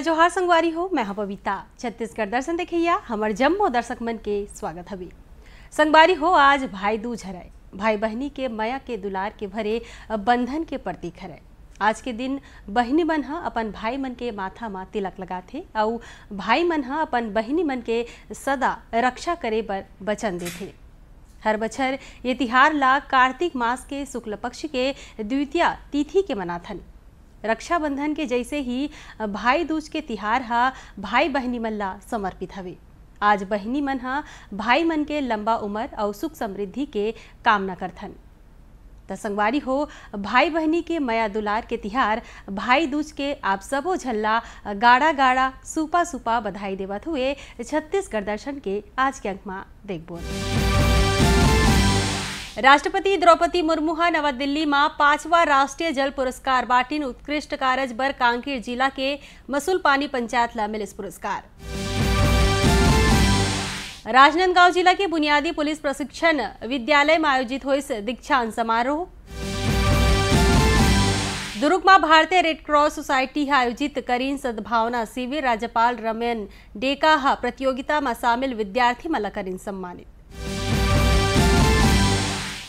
जय जोहार संगवारी हो मैं हाँ बबीता छत्तीसगढ़ दर्शन देखिया हमार जम्मो दर्शक मन के स्वागत हवे संगवारी हो आज भाई दूज हराए भाई बहनी के माया के दुलार के भरे बंधन के प्रतीक हराए आज के दिन बहिनी मन ह अपन भाई मन के माथा मा तिलक लगाथे और भाई मन ह अपन बहिनी मन के सदा रक्षा करे बर वचन देथे हर बछर ये तिहार ला कार्तिक मास के शुक्ल पक्ष के द्वितीय तिथि के मनाथन रक्षाबंधन के जैसे ही भाई दूज के तिहार हा भाई बहनी मन ला समर्पित हवे आज बहनी मन हा भाई मन के लंबा उम्र और सुख समृद्धि के कामना करथन त संगवारी हो भाई बहनी के मया दुलार के तिहार भाई दूज के आप सबो झल्ला गाढ़ा गाढ़ा सुपा सुपा बधाई देवत हुए छत्तीसगढ़ दर्शन के आज के अंक में देखबो द्रौपदी मुर्मू नवा दिल्ली में पांचवा राष्ट्रीय जल पुरस्कार बाटी उत्कृष्ट कार्य बर कांकेर जिला के मसूलपानी पंचायत ला मिले पुरस्कार राजनांदगांव जिला के बुनियादी पुलिस प्रशिक्षण विद्यालय में आयोजित हो दीक्षांत समारोह दुर्ग में भारतीय रेडक्रॉस सोसायटी आयोजित करीन सद्भावना शिविर राज्यपाल रमेन डेका प्रतियोगिता में शामिल विद्यार्थी में करीन सम्मानित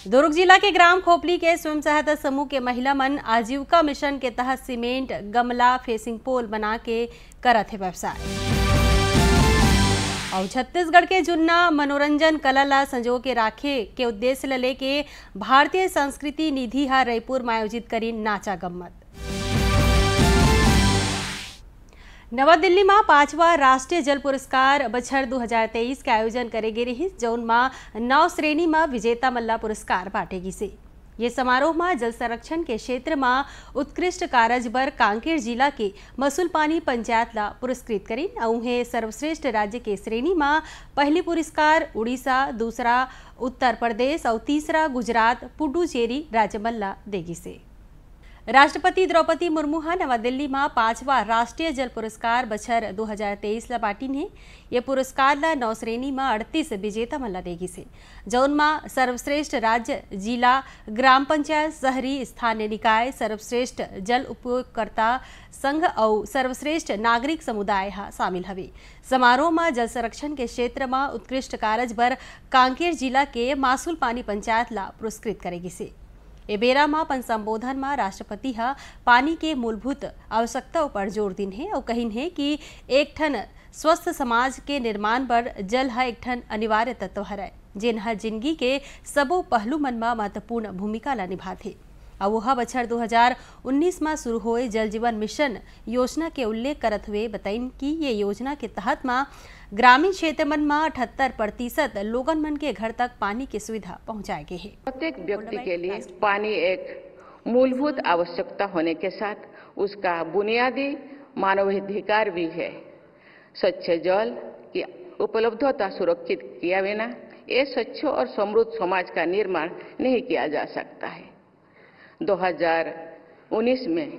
दुर्ग जिला के ग्राम खोपली के स्वयं सहायता समूह के महिला मन आजीविका मिशन के तहत सीमेंट गमला फेसिंग पोल बना के करत है व्यवसाय और छत्तीसगढ़ के जुन्ना मनोरंजन कला ला संजो के राखे के उद्देश्य लेके भारतीय संस्कृति निधि हा रायपुर में आयोजित करी नाचा गम्मत में राष्ट्रीय जल पुरस्कार રાષ્ટ્રીય જલ हजार तेईस દો आयोजन करेगी रही जौन में नौ श्रेणी में विजेता मल्ला पुरस्कार बांटेगी से ये समारोह में जल संरक्षण के क्षेत्र में उत्कृष्ट कार्य पर कांकेर जिला के मसूलपानी पंचायत ला पुरस्कृत करी उन्हें सर्वश्रेष्ठ राज्य के श्रेणी में पहली पुरस्कार उड़ीसा दूसरा उत्तर प्रदेश और तीसरा गुजरात पुडुचेरी राज्य मल्ला देगी से राष्ट्रपति द्रौपदी मुर्मू नवा दिल्ली में पांचवा राष्ट्रीय जल पुरस्कार बछर 2023 ला बाटीने यह पुरस्कार ला नौ श्रेणी में अड़तीस विजेता मला देगी से जौन में सर्वश्रेष्ठ राज्य जिला ग्राम पंचायत शहरी स्थानीय निकाय सर्वश्रेष्ठ जल उपयोगकर्ता संघ और सर्वश्रेष्ठ नागरिक समुदाय हा शामिल हवे समारोह में जल संरक्षण के क्षेत्र में उत्कृष्ट कारज पर कांकेर जिला के मासूल पानी पंचायत ला पुरस्कृत करेगी से अपन संबोधन में राष्ट्रपति ह पानी के मूलभूत आवश्यकता पर जोर दिन है और कहिन है कि एक ठन स्वस्थ समाज के निर्माण पर जल है एक ठन अनिवार्य तत्व हराय जेन जिंदगी के सबो पहलू मन में महत्वपूर्ण भूमिका ला निभाथे बछर दो हजार उन्नीस में शुरू हुए जल जीवन मिशन योजना के उल्लेख करते हुए बताइन कि ये योजना के तहत माँ ग्रामीण क्षेत्र मन में अठहत्तर प्रतिशत लोगन मन के घर तक पानी की सुविधा पहुँचाई गई है प्रत्येक व्यक्ति के लिए पानी एक मूलभूत आवश्यकता होने के साथ उसका बुनियादी मानवाधिकार भी है स्वच्छ जल की उपलब्धता सुरक्षित किया बिना ये स्वच्छ और समृद्ध समाज का निर्माण नहीं किया जा सकता है 2019 में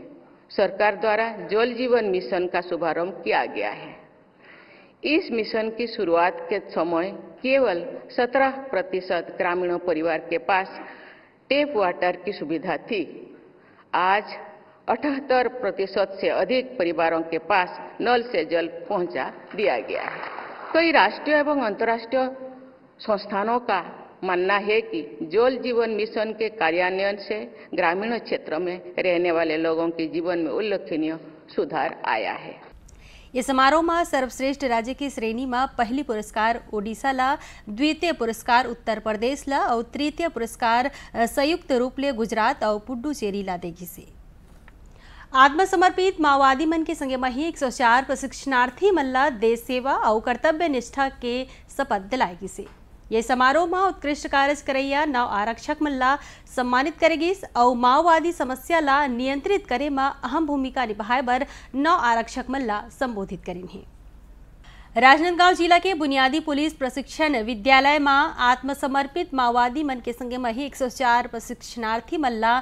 सरकार द्वारा जल जीवन मिशन का शुभारंभ किया गया है इस मिशन की शुरुआत के समय केवल 17 प्रतिशत ग्रामीणों परिवार के पास टेप वाटर की सुविधा थी आज अठहत्तर प्रतिशत से अधिक परिवारों के पास नल से जल पहुंचा दिया गया है कई राष्ट्रीय एवं अंतर्राष्ट्रीय संस्थानों का मानना है कि जल जीवन मिशन के कार्यान्वयन से ग्रामीण क्षेत्र में रहने वाले लोगों के जीवन में उल्लेखनीय सुधार आया है ये श्रेणी में पहली पुरस्कार ओडिशा ला द्वितीय पुरस्कार उत्तर प्रदेश ला और तृतीय पुरस्कार संयुक्त रूप ले गुजरात और पुडुचेरी ला देगी से आत्मसमर्पित माओवादी मन के संगे मही चार प्रशिक्षणार्थी मल्ला देश सेवा और कर्तव्य निष्ठा के शपथ दिलाएगी से ये समारोह में उत्कृष्ट कार्य કરૈયા નવ आरक्षक मल्ला सम्मानित करेगी और माओवादी समस्या ला नियंत्रित करे में अहम भूमिका निभाए पर नौ आरक्षक मल्ला संबोधित करेंगे राजनांदगांव जिला के बुनियादी पुलिस प्रशिक्षण विद्यालय में आत्मसमर्पित माओवादी मन के संगे में ही चार प्रशिक्षणार्थी मल्ला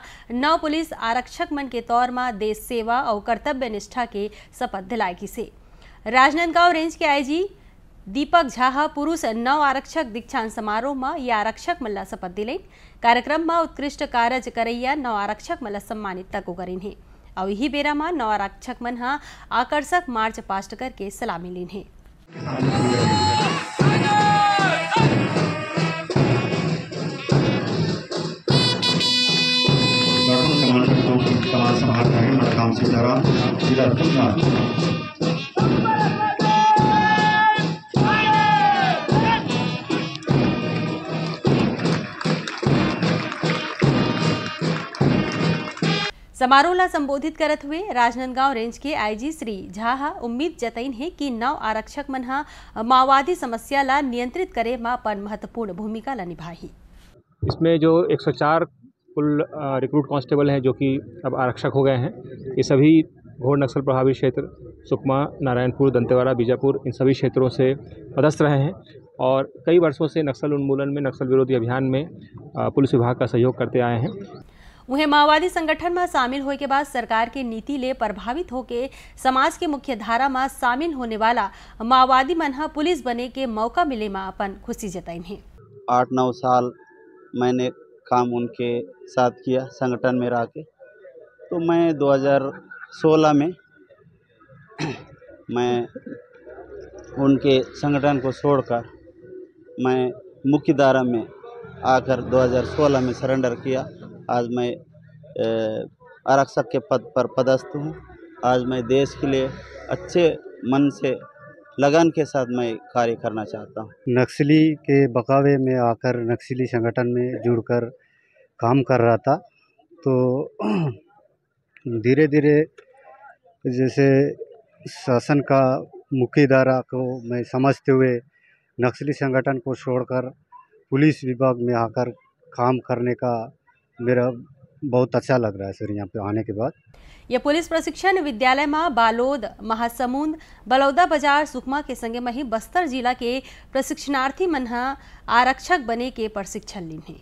नौ पुलिस आरक्षक मन के तौर में देश सेवा और कर्तव्य निष्ठा के शपथ दिलाएगी से राजनांदगांव रेंज के आईजी दीपक झा पुरुष नव आरक्षक दीक्षांत समारोह में ये आरक्षक मन शपथ दिले कार्यक्रम में उत्कृष्ट कार्य करैया नव आरक्षक मल्ला सम्मानित तक करें और यही बेरा में नव आरक्षक मन ह आकर्षक मार्च पास्ट करके सलामी लीन हे समाज समाज है मरकाम से जरा जिला समारोह ला संबोधित करत हुए राजनांदगांव रेंज के आईजी श्री झा उम्मीद जतईन है कि नव आरक्षक मन हा माओवादी समस्या ला नियंत्रित करे मा अपन महत्वपूर्ण भूमिका ला निभाही इसमें जो 104 कुल रिक्रूट कांस्टेबल हैं जो कि अब आरक्षक हो गए हैं ये सभी घोर नक्सल प्रभावित क्षेत्र सुकमा नारायणपुर दंतेवाड़ा बीजापुर इन सभी क्षेत्रों से पदस्थ रहे हैं और कई वर्षों से नक्सल उन्मूलन में नक्सल विरोधी अभियान में पुलिस विभाग का सहयोग करते आए हैं वह माओवादी संगठन में शामिल होने के बाद सरकार के नीति ले प्रभावित होके समाज के मुख्य धारा में शामिल होने वाला माओवादी मन पुलिस बने के मौका मिले में अपन खुशी जताई है आठ नौ साल मैंने काम उनके साथ किया संगठन में रह के तो मैं 2016 में मैं उनके संगठन को छोड़कर मैं मुख्य धारा में आकर 2016 में सरेंडर किया आज मैं आरक्षक के पद पर पदस्थ हूँ आज मैं देश के लिए अच्छे मन से लगन के साथ मैं कार्य करना चाहता हूँ नक्सली के बकावे में आकर नक्सली संगठन में जुड़कर काम कर रहा था तो धीरे धीरे जैसे शासन का मुख्य इदारा को मैं समझते हुए नक्सली संगठन को छोड़कर पुलिस विभाग में आकर काम करने का मेरा बहुत अच्छा लग रहा है सर यहाँ पे आने के बाद यह पुलिस प्रशिक्षण विद्यालय में बालोद महासमुंद बलौदा बाजार सुकमा के संगे में ही बस्तर जिला के प्रशिक्षणार्थी मन आरक्षक बने के प्रशिक्षण लीन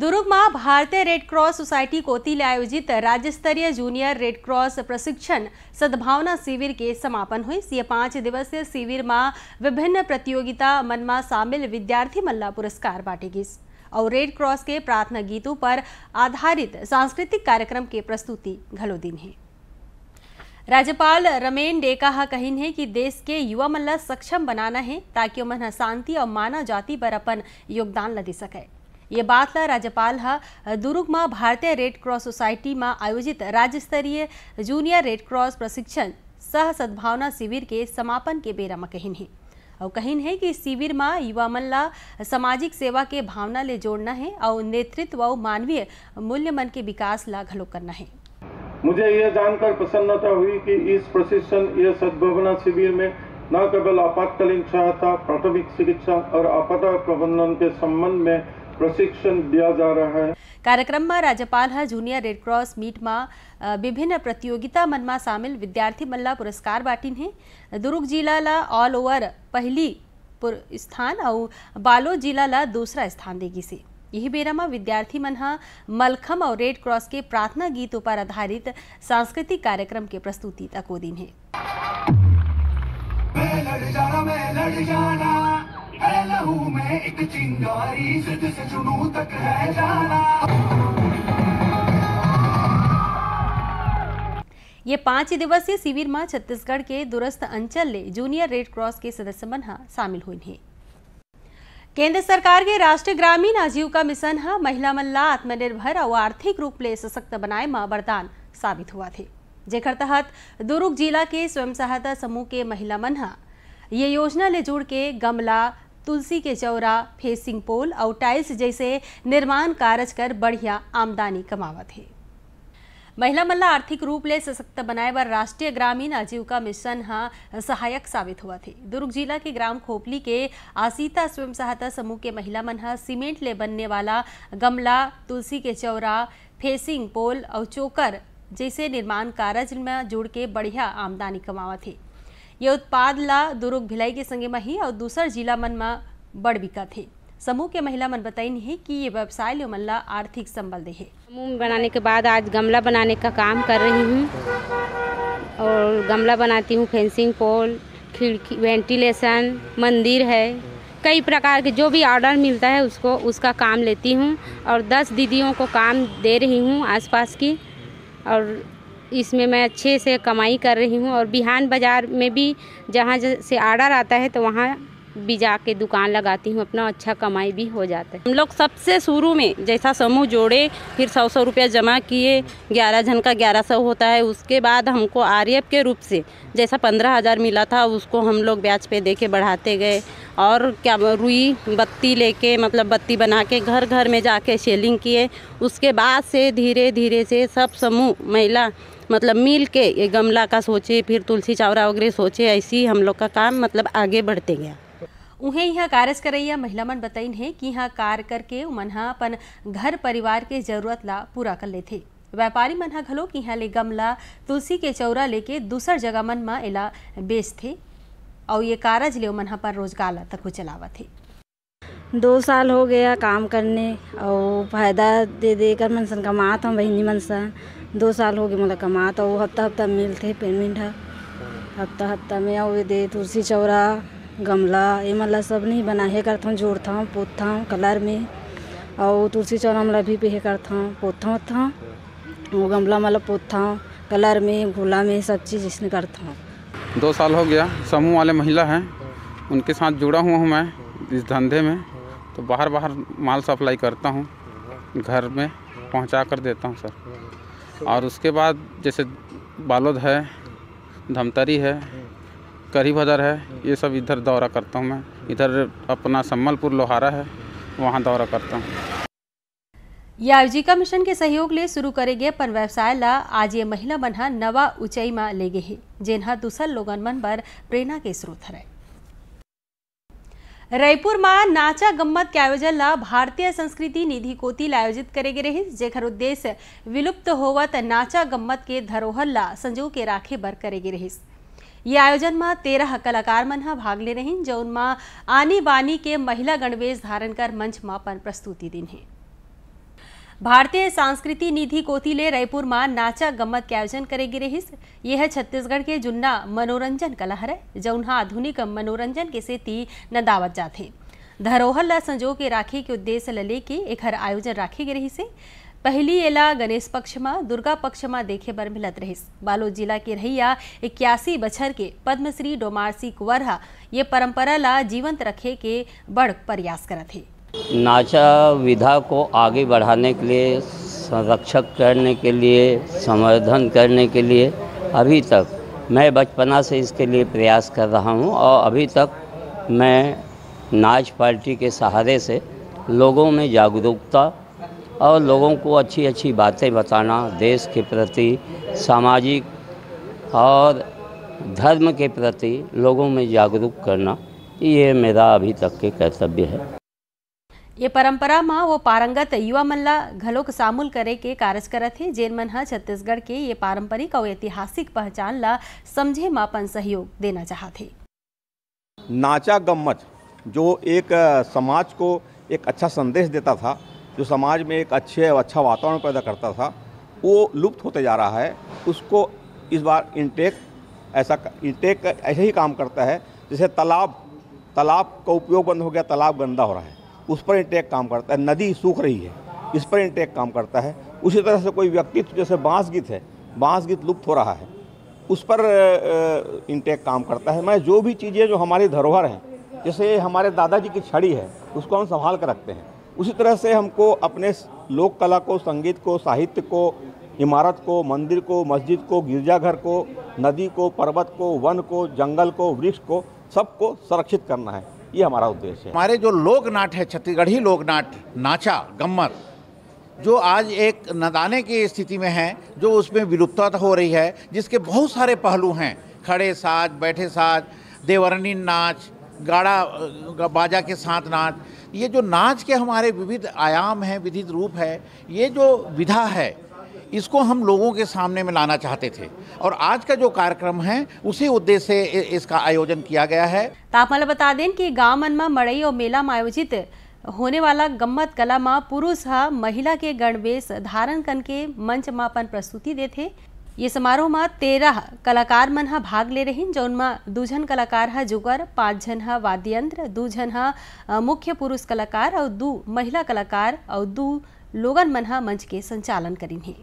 दुर्ग में भारतीय रेड क्रॉस सोसाइटी कोती आयोजित राज्य स्तरीय जूनियर रेड क्रॉस प्रशिक्षण सद्भावना शिविर के समापन हुई ये पांच दिवसीय शिविर में विभिन्न प्रतियोगिता मन में शामिल विद्यार्थी मल्ला पुरस्कार बांटे गई और रेड क्रॉस के प्रार्थना गीतों पर आधारित सांस्कृतिक कार्यक्रम के प्रस्तुति घलो दिन है राज्यपाल रमेन डेका कहिन है कि देश के युवा मन सक्षम बनाना है ताकि मन शांति और मानव जाति पर अपन योगदान ल दे सके ये बात ला राज्यपाल ह दुर्ग में भारतीय रेड क्रॉस सोसाइटी में आयोजित राज्य स्तरीय जूनियर रेड क्रॉस प्रशिक्षण सह सद्भावना शिविर के समापन के बेरा में कहिन है कहीन है कि शिविर में युवा मन ला सामाजिक सेवा के भावना ले जोड़ना है और नेतृत्व और मानवीय मूल्य मन के विकास ला घलो करना है मुझे यह जानकर प्रसन्नता हुई कि इस प्रशिक्षण यह सद्भावना शिविर में न केवल आपातकालीन सहायता प्राथमिक चिकित्सा और आपदा प्रबंधन के संबंध में प्रशिक्षण दिया जा रहा है कार्यक्रम में राज्यपाल हा जूनियर रेडक्रॉस मीट में विभिन्न प्रतियोगिता मन में शामिल विद्यार्थी मन पुरस्कार बांटी है दुर्ग जिला ला ऑल ओवर पहली स्थान और बालोद जिला ला दूसरा स्थान देगी से यही बेरा में विद्यार्थी मन मलखम और रेड क्रॉस के प्रार्थना गीतों पर आधारित सांस्कृतिक कार्यक्रम के प्रस्तुति तक दिन है है लहू में एक चिंगारी से तक है जाना ये पांच दिवसीय शिविर में छत्तीसगढ़ के दूरस्थ अंचल ले जूनियर रेड क्रॉस के सदस्य मन शामिल हुई हैं केंद्र सरकार के राष्ट्रीय ग्रामीण आजीविका मिशन हा महिला मन ला आत्मनिर्भर और आर्थिक रूप ले सशक्त बनाए में वरदान साबित हुआ थे जेखर तहत दुर्ग जिला के स्वयं सहायता समूह के महिला मन हा ये योजना ले जुड़ के गमला तुलसी के चौरा फेसिंग पोल और टाइल्स जैसे निर्माण कार्य कर बढ़िया आमदनी कमावत है महिला मल्ला आर्थिक रूप ले सशक्त बनाए बर राष्ट्रीय ग्रामीण आजीविका मिशन हा सहायक साबित हुआ थे दुर्ग जिला के ग्राम खोपली के आसीता स्वयं सहायता समूह के महिला मन हा सीमेंट ले बनने वाला गमला तुलसी के चौरा फेसिंग पोल और चोकर जैसे निर्माण कार्य में जुड़ के बढ़िया आमदनी कमावा थे ये उत्पाद ल दुर्ग भिलाई के संगे मही और दूसर जिला मन में बड़ बिकत है समूह के महिला मन बताइन है कि ये व्यवसाय लो मल्ला आर्थिक संबल दे है समूह बनाने के बाद आज गमला बनाने का काम कर रही हूँ और गमला बनाती हूँ फेंसिंग पोल खिड़की वेंटिलेशन मंदिर है कई प्रकार के जो भी ऑर्डर मिलता है उसको उसका काम लेती हूँ और दस दीदियों को काम दे रही हूँ आसपास की और इसमें मैं अच्छे से कमाई कर रही हूँ और बिहान बाज़ार में भी जहाँ से आर्डर आता है तो वहाँ भी जाके दुकान लगाती हूँ अपना अच्छा कमाई भी हो जाता है हम लोग सबसे शुरू में जैसा समूह जोड़े फिर सौ सौ रुपया जमा किए ग्यारह जन का ग्यारह सौ होता है उसके बाद हमको आर के रूप से जैसा पंद्रह हज़ार मिला था उसको हम लोग ब्याज पे दे के बढ़ाते गए और क्या रुई बत्ती लेके मतलब बत्ती बना के घर घर में जाके सेलिंग किए उसके बाद से धीरे धीरे से सब समूह महिला मतलब मिल के ये गमला का सोचे फिर तुलसी चावरा वगैरह सोचे ऐसी हम लोग का काम मतलब आगे बढ़ते गया उन्हें यहाँ कार्य करैया महिला मन बताइन है कि यहाँ कार्य करके मन अपन घर परिवार के जरूरत ला पूरा कर लेते व्यापारी मन घलो कि यहाँ ले गमला तुलसी के चौरा लेके दूसर जगह मन म बेच थे और ये कारज ले मन पर रोजगार ला तक थे दो साल हो गया काम करने और फ़ायदा दे देकर मन सन कमात हम बहनी मन सन दो साल हो गए मतलब कमात और हफ्ता हफ्ता मिलते पेमेंट है हफ्ता हफ्ता में और दे तुलसी चौरा गमला ए मन ल सब हूँ बनाए हूँ जोड़थव हूँ कलर में और तुलसी चौरा मतलब भी पेहे करथव पोतथव था वो गमला मतलब पोतता हूँ कलर में गोला में सब चीज़ इसने करता हूँ दो साल हो गया समूह वाले महिला हैं उनके साथ जुड़ा हुआ हूँ मैं इस धंधे में तो बाहर बाहर माल सप्लाई करता हूँ घर में पहुँचा कर देता हूँ सर और उसके बाद जैसे बालोद है धमतरी है करी बाजार है ये सब इधर दौरा करता हूँ मैं इधर अपना सम्बलपुर लोहारा है वहाँ दौरा करता हूँ ये आजीविका मिशन के सहयोग ले शुरू करे गए अपन व्यवसाय ला आज ये महिला मन हा नवा ऊंचाई में ले गे हे जिन्हा दूसर लोगन मन पर प्रेरणा के स्रोत है रायपुर में नाचा गम्मत के आयोजन ला भारतीय संस्कृति निधि कोती ला आयोजित करे गए रहिस जेखर उद्देश्य विलुप्त होवत नाचा गम्मत के धरोहर ला संजो के राखे बर करे गए रहिस ये आयोजन में तेरह कलाकार मन भाग ले रहे जौन में आनी बानी के महिला गणवेश धारण कर मंच में अपन प्रस्तुति दिन है भारतीय सांस्कृति निधि कोती ले रायपुर में नाचा गम्मत के आयोजन करेगी रहीस यह है छत्तीसगढ़ के जुन्ना मनोरंजन कला हर जौन आधुनिक मनोरंजन के सेती नदावत जाते धरोहर ला संजो के राखी के उद्देश्य लेके एक हर आयोजन राखी गई रही से पहली पक्ष में दुर्गा पक्ष में देखे पर मिलत रहीस बालोद जिला के रहिया इक्यासी बछर के पद्मश्री डोमारसी कुंवर ये परंपरा ला जीवंत रखे के बड़ प्रयास करत थे नाचा विधा को आगे बढ़ाने के लिए संरक्षक करने के लिए संवर्धन करने के लिए अभी तक मैं बचपना से इसके लिए प्रयास कर रहा हूँ और अभी तक मैं नाच पार्टी के सहारे से लोगों में जागरूकता और लोगों को अच्छी अच्छी बातें बताना देश के प्रति सामाजिक और धर्म के प्रति लोगों में जागरूक करना ये मेरा अभी तक के कर्तव्य है ये परंपरा में वो पारंगत युवा मल्ला घलोक सामुल करे के कार्य करत हे जेन मन छत्तीसगढ़ के ये पारंपरिक और ऐतिहासिक पहचान ला समझे में अपन सहयोग देना चाहते नाचा गम्मच जो एक समाज को एक अच्छा संदेश देता था जो समाज में एक अच्छे और अच्छा वातावरण पैदा करता था वो लुप्त होते जा रहा है उसको इस बार इंटेक ऐसा इंटेक ऐसे ही काम करता है जैसे तालाब तालाब का उपयोग बंद हो गया तालाब गंदा हो रहा है उस पर इंटेक काम करता है नदी सूख रही है इस पर इंटेक काम करता है उसी तरह से कोई व्यक्तित्व जैसे बांस गीत है बांस गीत लुप्त हो रहा है उस पर इंटेक काम करता है मैं जो भी चीज़ें जो हमारी धरोहर हैं जैसे हमारे दादाजी की छड़ी है उसको हम संभाल कर रखते हैं उसी तरह से हमको अपने लोक कला को संगीत को साहित्य को इमारत को मंदिर को मस्जिद को गिरजाघर को नदी को पर्वत को वन को जंगल को वृक्ष को सबको संरक्षित करना है ये हमारा उद्देश्य है हमारे जो लोकनाट है छत्तीसगढ़ी लोकनाट नाचा गम्मत जो आज एक नदाने की स्थिति में है जो उसमें विलुप्तता हो रही है जिसके बहुत सारे पहलू हैं खड़े साज बैठे साज देवरनी नाच गाड़ा बाजा के साथ नाच ये जो नाच के हमारे विविध आयाम हैं विधित रूप है ये जो विधा है इसको हम लोगों के सामने में लाना चाहते थे और आज का जो कार्यक्रम है उसी उद्देश्य से इसका आयोजन किया गया है तो आप बता दें कि गाँव मन में मड़ई और मेला में आयोजित होने वाला गम्मत कला में पुरुष महिला के गणवेश धारण करके मंच मापन प्रस्तुति देते ये समारोह में तेरह कलाकार मन ह भाग ले रहे जो जौन में दू झन कलाकार है जुगर पांच झन हा वाद्ययंत्र दू झन ह मुख्य पुरुष कलाकार और दू महिला कलाकार और दू लोगन मन ह मंच के संचालन करीन है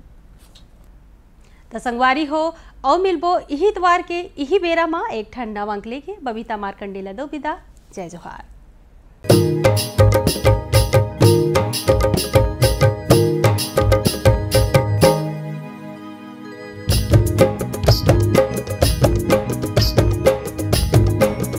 तो संगवारी हो औ मिलबो इही द्वार के इही बेरा में एक ठंडा अंक लेके बबीता मारकंडे लदो दो विदा जय जोहार